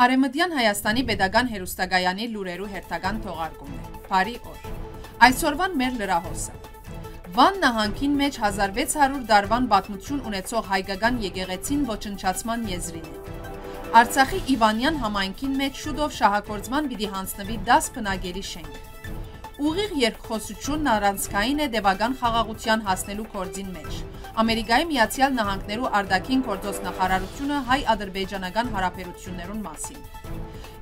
Արեմտյան Հայաստանի Պետական Հերոստագայանի լուրերու հերթական թողարկումն է։ Բարի օր։ Այսօրվան մեր լրահոսը։ Վան նահանգին մեջ 1600 դարվան պատմություն ունեցող հայկական եկեղեցին ոչնչացման եզրին է։ Արցախի Իվանյան համայնքին մեջ շուտով շահագործման պիտի հանձնվի 10 բնագերի շենք։ Ուղիղ երկխոսությունն առանցքային է դեպական խաղաղության հասնելու կորձին մեջ։ Ամերիկայի Միացյալ Նահանգներու արդակին գործոս նախարարությունը հայ-ադրբեջանական հարաբերություններուն մասին։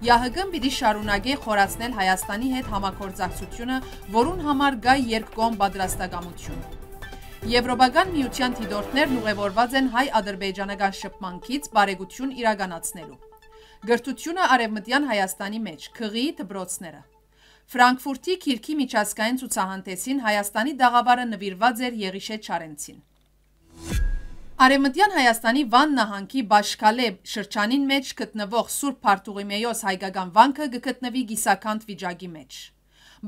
ՀՀԳ-ն պիտի շարունակի խորացնել Հայաստանի հետ համագործակցությունը, որուն համար գա երկկողմ պատրաստակամություն։ Եվրոպական միության դիտորդներն ուղևորված են հայ-ադրբեջանական շփմանքից բարեգություն իրականացնելու։ Գրթությունը արևմտյան Հայաստանի մեջ, քղի դբրոցները։ Ֆրանկֆուրտի քիրքի միջազգային ցուցահանդեսին Հայաստանի դաղավարը նվիրված էր Եղիշե Չարենցին։ Արևմտյան Հայաստանի Վան նահանգի Բաշխալե շրջանին մեջ գտնվող Սուրբ Փարտուղիմեոս հայկական վանքը գտնվի գիսականտ վիճակի մեջ։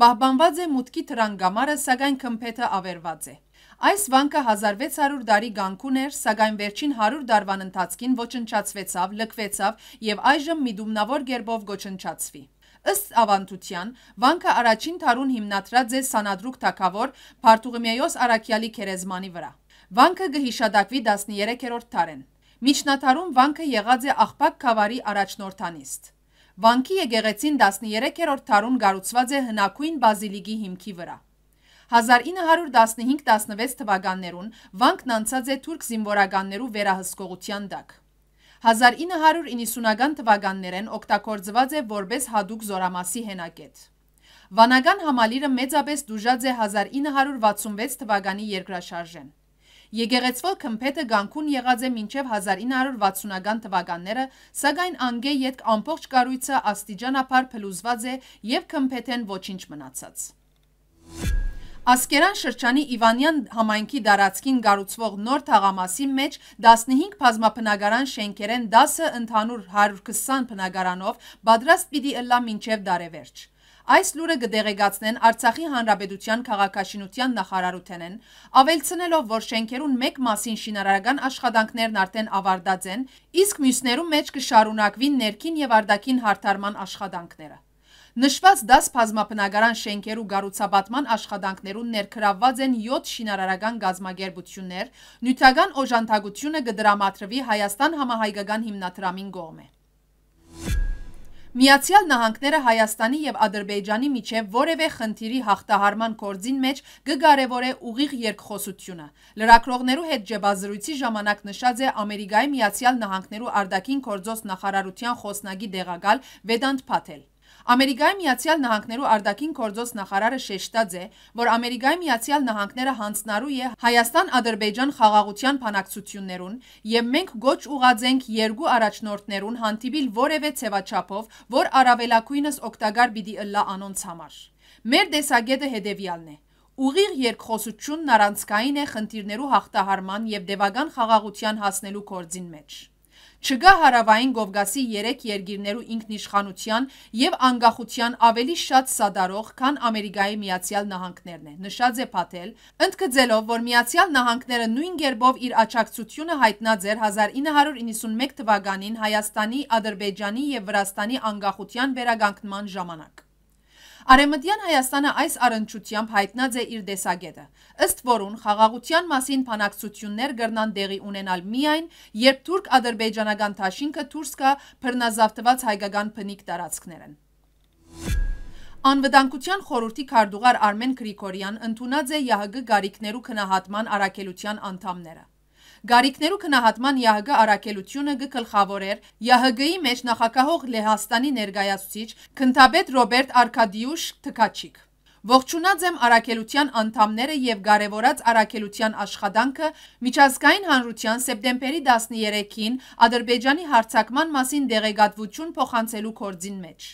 Բահբանված է մուտքի տրանգամարը, սակայն քմփեթը ավերված է։ Այս վանքը 1600 տարի գանքուն էր, սակայն վերջին 100 դարվան ընթացքին ոչնչացվեցավ, լքվեցավ եւ այժմ միդումնավոր ģերբով ոչնչացվի։ Ըստ ավանդության, վանքը առաջին թարուն հիմնադրած է Սանադրուկ թակավոր Փարտուղիմեոս Արաքյալի քերեզմանի վրա։ Վանքը գհիշադակվի 13-րդ տարեն։ Միջնատարում վանքը եղած է աղպակ կավարի առաջնորդանիստ։ Վանքի եգեղեցին 13-րդ տարուն գարուցված է հնակույն բազիլիկի հիմքի վրա։ 1915-16 թվականներուն վանքն անցած է թուրք զինվորականներու վերահսկողության դակ։ 1990-ական թվականներեն օգտագործված է որպես հադուկ զորամասի հենակետ։ Վանական համալիրը մեծապես դուժած է 1966 թվականի երկրաշարժեն։ Եկեղեցվոր Քմփետը Գանքուն եղած է մինչև 1960-ական թվականները, սակայն անգե յետք ամբողջ կառույցը աստիճանաբար փլուզված է եւ Քմփետեն ոչինչ մնացած։ Ասկերան շրջանի Իվանյան համայնքի դարածքին գառուցվող նոր թաղամասի մեջ 15 բազմապնակարան շենքերեն 10-ը ընդհանուր 120 բնակարանով պատրաստ պիտի ըլլա մինչև դարևերջ։ Այս լուրը կդեղեկացնեն Արցախի Հանրապետության քաղաքաշինության նախարարութենեն, ավելցնելով, որ շենքերուն մեկ մասին շինարարական աշխատանքներն արդեն ավարտած են, իսկ մյուսներու մեջ կշարունակվին ներքին եւ արդակին հարթարման աշխատանքները։ Նշված դաս բազմապնակարան շենքերու գառուցապատման աշխատանքներուն ներքրավված են 7 շինարարական գազམ་ագերբություններ, նյութական օժանդակությունը կդրամատրվի Հայաստան համահայկական հիմնադրամին կողմէ։ Միացյալ Նահանգները Հայաստանի եւ Ադրբեջանի միջև որևէ խնդիրի հաղթահարման գործին մեջ կգարեվորե ուղիղ երկխոսությունը։ Լրակրողներու հետ ջեբազրույցի ժամանակ նշած է Ամերիկայի Միացյալ Նահանգներու արդակին գործոս նախարարության խոսնագի դեղակալ Vedant Patel։ Ամերիկայի Միացյալ Նահանգներու արդակին կորձոց նախարարը շեշտած է, որ Ամերիկայի Միացյալ Նահանգները հանձնարու է Հայաստան-Ադրբեջան խաղաղության բանակցություններուն եւ մենք գոչ ուղաձենք երկու առաջնորդներուն հանդիպիլ որևէ ցեվաչափով, որ առավելագույնս օգտակար պիտի ըլլա անոնց համար։ Մեր դեսագետը հետեւյալն է. Ուղիղ երկխոսությունն առանցքային է խնդիրներու հաղթահարման եւ դեվական խաղաղության հասնելու կորձին մեջ չգա հարավային Գովգասի 3 երկիրներու ինքնիշխանության եւ անկախության ավելի շատ սադարող, քան Ամերիկայի Միացյալ Նահանգներն է։ Նշած է Փաթել, ընդգծելով, որ Միացյալ Նահանգները նույն ģերբով իր աճակցությունը հայտնած էր 1991 թվականին Հայաստանի, Ադրբեջանի եւ Վրաստանի անկախության վերագանքման ժամանակ։ Արեմտյան Հայաստանը այս առընչությամբ հայտնած է իր դեսագետը, ըստ որուն խաղաղության մասին փանակցություններ գրնան դեղի ունենալ միայն, երբ թուրք-ադրբեջանական թաշինքը դուրս կա բռնազավթված հայկական բնիկ տարածքներն։ Անվտանգության խորհրդի քարտուղար Արմեն Գրիգորյան ընդունած է ՀՀԳ գարիկներու քնահատման առաքելության անդամները։ Գարիկներու քնահատման ՀՀԳ առաքելությունը գկլխավորեր ՀՀԳ-ի մեջ նախակահող Լեհաստանի ներկայացուցիչ քնթաբեդ Ռոբերտ Արկադիուշ Թկաչիկ։ Ողջունած եմ առաքելության անդամները եւ կարեւորած առաքելության աշխատանքը միջազգային հանրության սեպտեմբերի 13-ին Ադրբեջանի հարձակման մասին դեղեկատվություն փոխանցելու կորձին մեջ։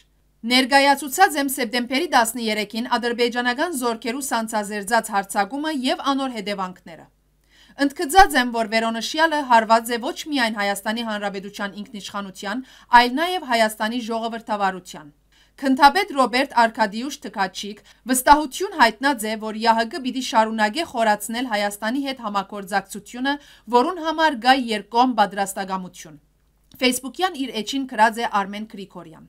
Ներգայացուցած եմ սեպտեմբերի 13-ին ադրբեջանական զորքերու սանցազերծած հարցակումը եւ անոր հետևանքները։ Ընդգծած եմ, որ վերոնշյալը հարված է ոչ միայն Հայաստանի Հանրապետության ինքնիշխանության, այլ նաև Հայաստանի ժողովրդավարության։ Քնթաբեդ Ռոբերտ Արկադիուշ Թկաչիկ վստահություն հայտնած է, որ ՀՀԿ պիտի շարունակի խորացնել Հայաստանի հետ համագործակցությունը, որուն համար գա երկկողմ պատրաստակամություն։ Facebook-յան իր էջին գրած է Արմեն Գրիգորյան։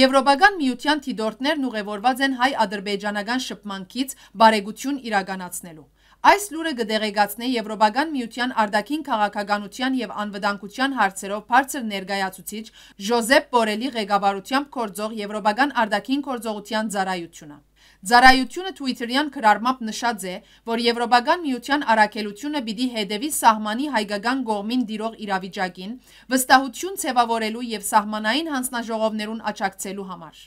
Եվրոպական միության թիդորտներն ուղևորված են հայ-ադրբեջանական շփմանքից բարեգություն իրականացնելու։ Այս լուրը գդեղեգացնե Եվրոպական միության արդակին քաղաքականության եւ անվտանգության հարցերով բարձր ներկայացուցիչ Ժոզեփ Բորելի ղեկավարությամբ կորձող Եվրոպական արդակին կորձողության ծառայությունը։ Ձարայությունը Twitter-յան քրարմամբ նշած է, որ Եվրոպական միության առաքելությունը պիտի հետևի սահմանի հայկական կողմին դիրող իրավիճակին, վստահություն ձևավորելու եւ սահմանային հանձնաժողովներուն աջակցելու համար։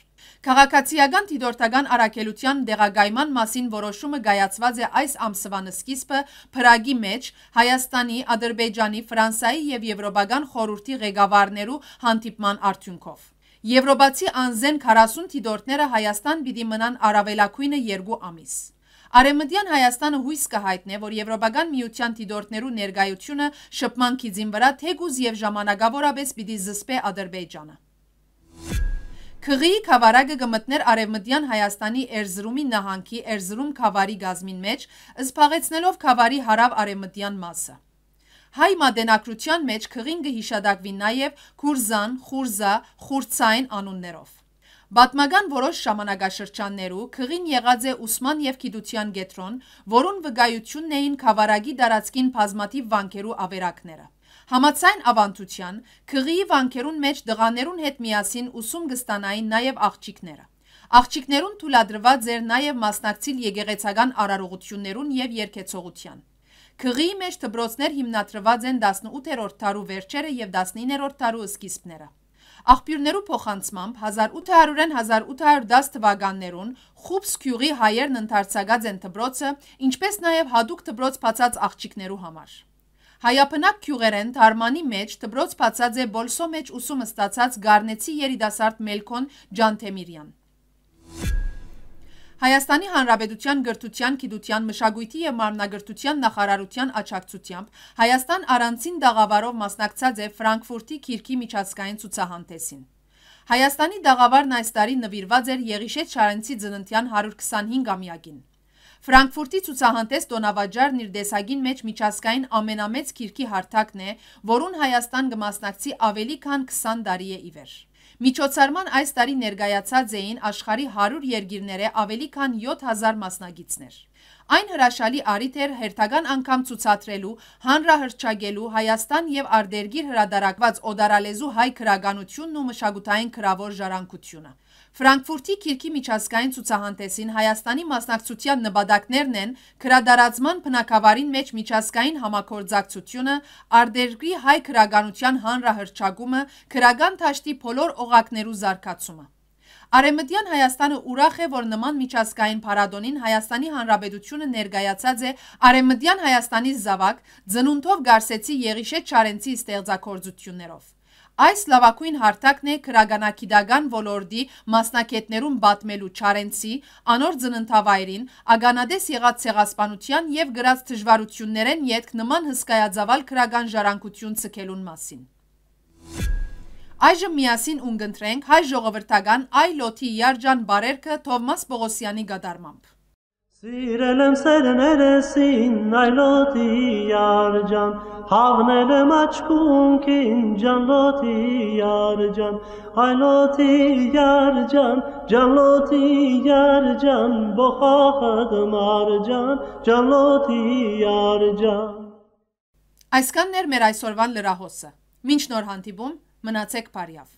Քաղաքացիական դիտորդական առաքելության դեղագայման մասին որոշումը կայացված է այս ամսվա սկիզբը Փրագի մեջ Հայաստանի, Ադրբեջանի, Ֆրանսիայի եւ Եվրոպական խորհրդի ղեկավարներու հանդիպման արդյունքով։ Եվրոբացի անզեն 40 թիդորդները Հայաստան պիտի մնան առավելակույնը երկու ամիս։ Արեմընդյան Հայաստանը հույս կհայտնե, որ Եվրոպական միության թիդորդներու ներգայությունը շփման քիզին վրա թեգուզ եւ ժամանակավորապես պիտի զսպե Ադրբեջանը։ Քղիի խավարակը գմտներ Արևմտյան Հայաստանի Էրզրումի նահանգի Էրզրում խավարի գազմին մեջ, ըսփաղեցնելով խավարի հարավ արևմտյան մասը։ Հայ մատենակրության մեջ քղինգը հիշադակվի նաև Քուրզան, Խուրզա, Խուրցային անուններով։ Պատմական որոշ ժամանակաշրջաններու քղին եղած է ուսման եւ գիտության գետրոն, որուն վկայությունն էին Խավարագի տարածքին բազմաթիվ վանքերու ավերակները։ Համացայն ավանդության քղիի վանքերուն մեջ դղաներուն հետ միասին ուսում կստանային նաև աղջիկները։ Աղջիկներուն թույլատրված էր նաև մասնակցիլ եկեղեցական արարողություններուն եւ երկեցողության։ Քղիի մեջ դպրոցներ հիմնադրված են 18-րդ դարու վերջերը եւ 19-րդ դարու սկիզբները։ Աղբյուրներու փոխանցմամբ 1800-ն 1810 թվականներուն Խուբս քյուղի հայերն ընդարձակած են դպրոցը, ինչպես նաև հadoop դպրոց բացած աղջիկներու համար։ Հայապնակ քյուղերեն Թարմանի մեջ դպրոց բացած է Բոլսո մեջ ուսումը ստացած Գառնեցի երիտասարդ Մելքոն Ջանթեմիրյան։ Հայաստանի Հանրապետության գրթության, գիտության, մշակույթի եւ մարմնագրթության նախարարության աջակցությամբ Հայաստան առանցին դաղավարով մասնակցած է Ֆրանկֆուրտի քիրքի միջազգային ցուցահանդեսին։ Հայաստանի դաղավարն այս տարի նվիրված էր Եղիշետ Շարենցի ծննդյան 125-ամյակին։ Ֆրանկֆուրտի ցուցահանդես տոնավաճառն իր դեսագին մեջ միջազգային ամենամեծ քիրքի հարթակն է, որուն Հայաստան կմասնակցի ավելի քան 20 տարի է ի վեր։ Միջոցառման այս տարի ներկայացած էին աշխարի 100 երկիրները ավելի քան 7000 մասնագետներ։ Այն հրաշալի առիթ էր հերթական անգամ ցուցադրելու, հանրահրճագելու Հայաստան եւ արդերգիր հրադարակված օդարալեզու հայ քրագանությունն ու մշակութային քրավոր ժառանգությունը։ Վրանկվուրդի կիրկի միջազգային ծուցահանտեսին Հայաստանի մասնակցության նբադակներն են գրադարացման պնակավարին մեջ միջազգային համակործակցությունը, արդերգրի հայ գրագանության հանրահրճագումը, գրագան թաշտի պոլոր ողակներու զարկացումը։ Արեմտյան Հայաստանը ուրախ է, որ նման միջազգային պարադոնին Հայաստանի Հանրաբեդությունը ներգայացած է Արեմտյան Հայաստանի զավակ, ծնունթով գարսեցի եղիշե չարենցի ստեղծակործություններով։ Այս լավակույն հարթակն է քրագանակիդական ոլորդի մասնակետներում բատմելու չարենցի, անոր ծննդավայրին, ագանադես եղած սեղասպանության և գրած թժվարություններեն ետք նման հսկայածավալ քրագան ժարանկություն ծկելուն մասին։ Այժմ միասին ունգնտրենք հայ ժողովրդական այլ ոթի երջան բարերքը թովմաս բողոսյանի գադարմամբ։ Սիրել եմ սերներեսին այլոտի արջան, Հավնել եմ աչկունքին ջանլոտի արջան, Այլոտի արջան, ջանլոտի արջան, Բոխախդ մարջան, ջանլոտի արջան։ Այսկաններ մեր այսօրվան լրահոսը, մինչ նոր հանդիբում մնացեք պարյավ։